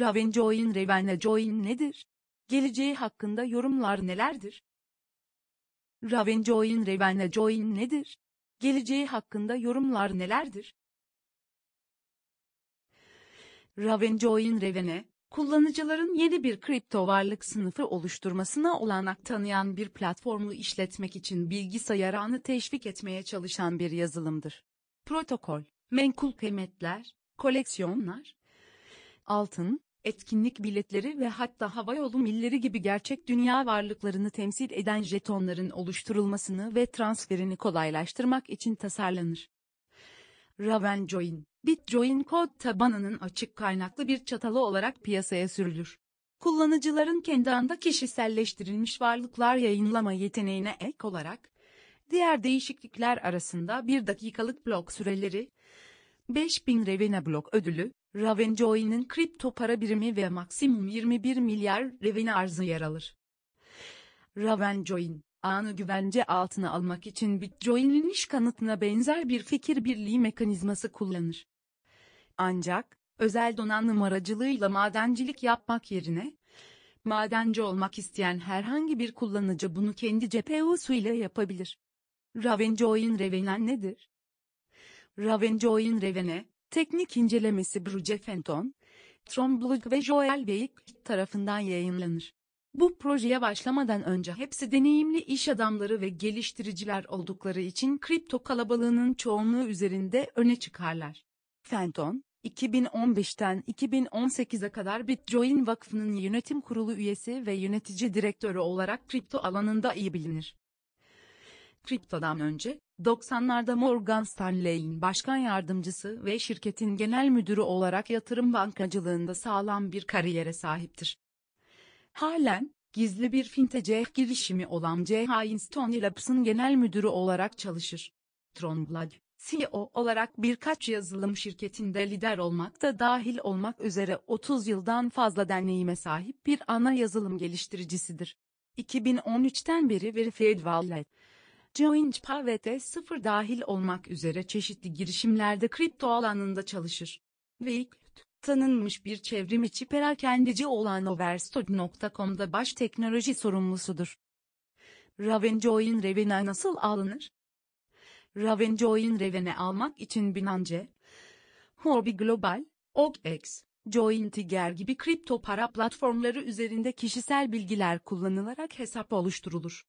Raven Join Raven'le Join nedir? Geleceği hakkında yorumlar nelerdir? Raven Join Raven'le Join nedir? Geleceği hakkında yorumlar nelerdir? Raven Join Raven'e, kullanıcıların yeni bir kripto varlık sınıfı oluşturmasına olanak tanıyan bir platformu işletmek için bilgisayar teşvik etmeye çalışan bir yazılımdır. Protokol, menkul kıymetler, koleksiyonlar, altın, etkinlik biletleri ve hatta havayolu milleri gibi gerçek dünya varlıklarını temsil eden jetonların oluşturulmasını ve transferini kolaylaştırmak için tasarlanır. Ravenjoin, Bitcoin kod tabanının açık kaynaklı bir çatalı olarak piyasaya sürülür. Kullanıcıların kendi anda kişiselleştirilmiş varlıklar yayınlama yeteneğine ek olarak, diğer değişiklikler arasında bir dakikalık blok süreleri, 5000 Revena blok ödülü, Ravencoin'in kripto para birimi ve maksimum 21 milyar reveni arzı yer alır. Ravencoin, anı güvence altına almak için Bitcoin'in iş kanıtına benzer bir fikir birliği mekanizması kullanır. Ancak, özel donanım aracılığıyla madencilik yapmak yerine, madenci olmak isteyen herhangi bir kullanıcı bunu kendi CPU'su ile yapabilir. Ravencoin Revenen nedir? Ravencoin Revene, Teknik incelemesi Bruce Fenton, Tromblug ve Joel Beik tarafından yayınlanır. Bu projeye başlamadan önce hepsi deneyimli iş adamları ve geliştiriciler oldukları için kripto kalabalığının çoğunluğu üzerinde öne çıkarlar. Fenton, 2015'ten 2018'e kadar Bitcoin Vakfı'nın yönetim kurulu üyesi ve yönetici direktörü olarak kripto alanında iyi bilinir. Kriptodan önce, 90'larda Morgan Stanley'in başkan yardımcısı ve şirketin genel müdürü olarak yatırım bankacılığında sağlam bir kariyere sahiptir. Halen, gizli bir fintech girişimi olan J.H. Stony Labs'ın genel müdürü olarak çalışır. Tronblad, CEO olarak birkaç yazılım şirketinde lider olmak da dahil olmak üzere 30 yıldan fazla deneyime sahip bir ana yazılım geliştiricisidir. 2013'ten beri Verified Wallet, Coinchpa ve T0 dahil olmak üzere çeşitli girişimlerde kripto alanında çalışır. Ve ilk tanınmış bir çevrim içi perakendeci olan Overstock.com'da baş teknoloji sorumlusudur. Ravenjoin Reven'e nasıl alınır? Ravenjoin Reven'e almak için Binance, Huobi Global, OKX, Join Tiger gibi kripto para platformları üzerinde kişisel bilgiler kullanılarak hesap oluşturulur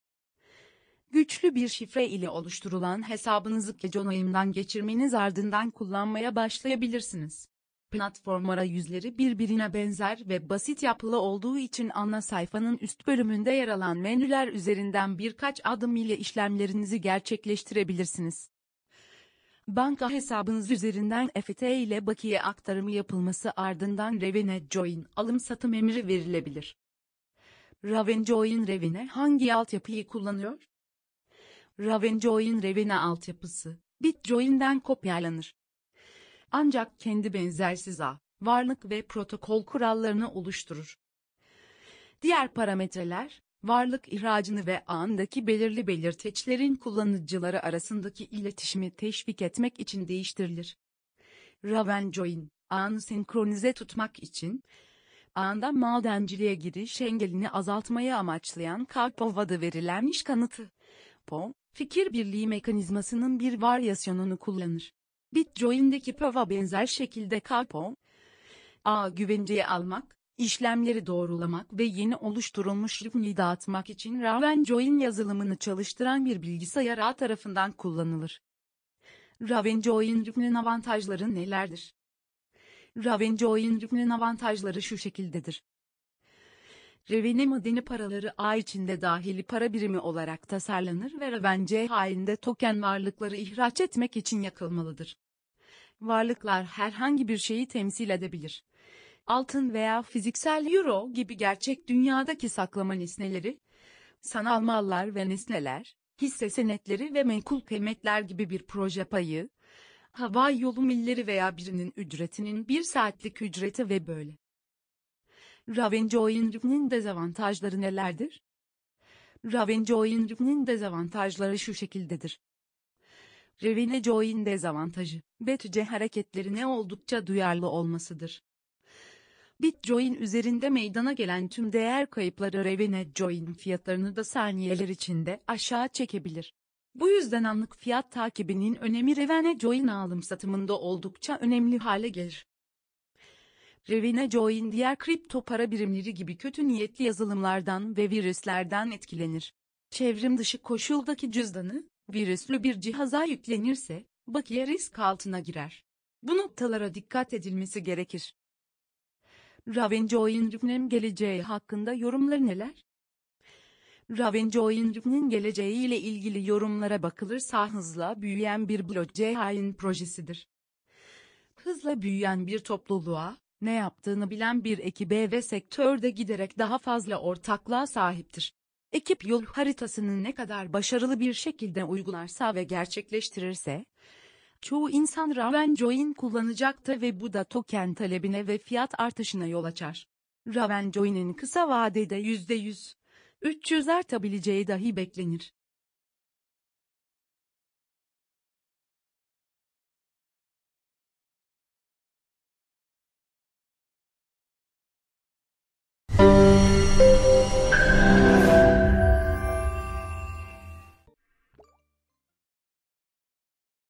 güçlü bir şifre ile oluşturulan hesabınızı ayımdan geçirmeniz ardından kullanmaya başlayabilirsiniz. Platform arayüzleri birbirine benzer ve basit yapılı olduğu için ana sayfanın üst bölümünde yer alan menüler üzerinden birkaç adım ile işlemlerinizi gerçekleştirebilirsiniz. Banka hesabınız üzerinden EFT ile bakiye aktarımı yapılması ardından Revene Join alım-satım emri verilebilir. Join Revine hangi altyapıyı kullanıyor? Ravenjoin Revena altyapısı, Bitjoin'den kopyalanır. Ancak kendi benzersiz ağ, varlık ve protokol kurallarını oluşturur. Diğer parametreler, varlık ihracını ve ağındaki belirli belirteçlerin kullanıcıları arasındaki iletişimi teşvik etmek için değiştirilir. Ravenjoin, ağını senkronize tutmak için, ağında madenciliğe giriş engelini azaltmayı amaçlayan Karpova'da verilen iş kanıtı, pom fikir birliği mekanizmasının bir varyasyonunu kullanır. Bitcoindeki POV'a benzer şekilde KPO, A güvenceye almak, işlemleri doğrulamak ve yeni oluşturulmuş RIPNI dağıtmak için Ravenjoin yazılımını çalıştıran bir bilgisayar ağ tarafından kullanılır. Ravenjoin RIPNI'nin avantajları nelerdir? Ravenjoin RIPNI'nin avantajları şu şekildedir. Revene madeni paraları A içinde dahili para birimi olarak tasarlanır ve Reven C halinde token varlıkları ihraç etmek için yakılmalıdır. Varlıklar herhangi bir şeyi temsil edebilir. Altın veya fiziksel euro gibi gerçek dünyadaki saklama nesneleri, sanal mallar ve nesneler, hisse senetleri ve menkul kıymetler gibi bir proje payı, hava yolu milleri veya birinin ücretinin bir saatlik ücreti ve böyle. Ravenjoinrif'nin dezavantajları nelerdir? Ravenjoinrif'nin dezavantajları şu şekildedir. Ravenjoin dezavantajı, BTC hareketlerine oldukça duyarlı olmasıdır. Bitcoin üzerinde meydana gelen tüm değer kayıpları Ravenjoin fiyatlarını da saniyeler içinde aşağı çekebilir. Bu yüzden anlık fiyat takibinin önemi Ravenjoin alım satımında oldukça önemli hale gelir. Revine Join diğer kripto para birimleri gibi kötü niyetli yazılımlardan ve virüslerden etkilenir. Çevrim dışı koşuldaki cüzdanı, virüslü bir cihaza yüklenirse, bakiye risk altına girer. Bu noktalara dikkat edilmesi gerekir. Ravenjoin Riv'nin geleceği hakkında yorumlar neler? Ravenjoin Riv'nin geleceği ile ilgili yorumlara bakılırsa hızla büyüyen bir blockchain projesidir. Hızla büyüyen bir topluluğa, ne yaptığını bilen bir ekibe ve sektörde giderek daha fazla ortaklığa sahiptir. Ekip yol haritasını ne kadar başarılı bir şekilde uygularsa ve gerçekleştirirse, çoğu insan Ravenjoin kullanacaktır ve bu da token talebine ve fiyat artışına yol açar. Ravenjoin'in kısa vadede %100, 300 artabileceği dahi beklenir.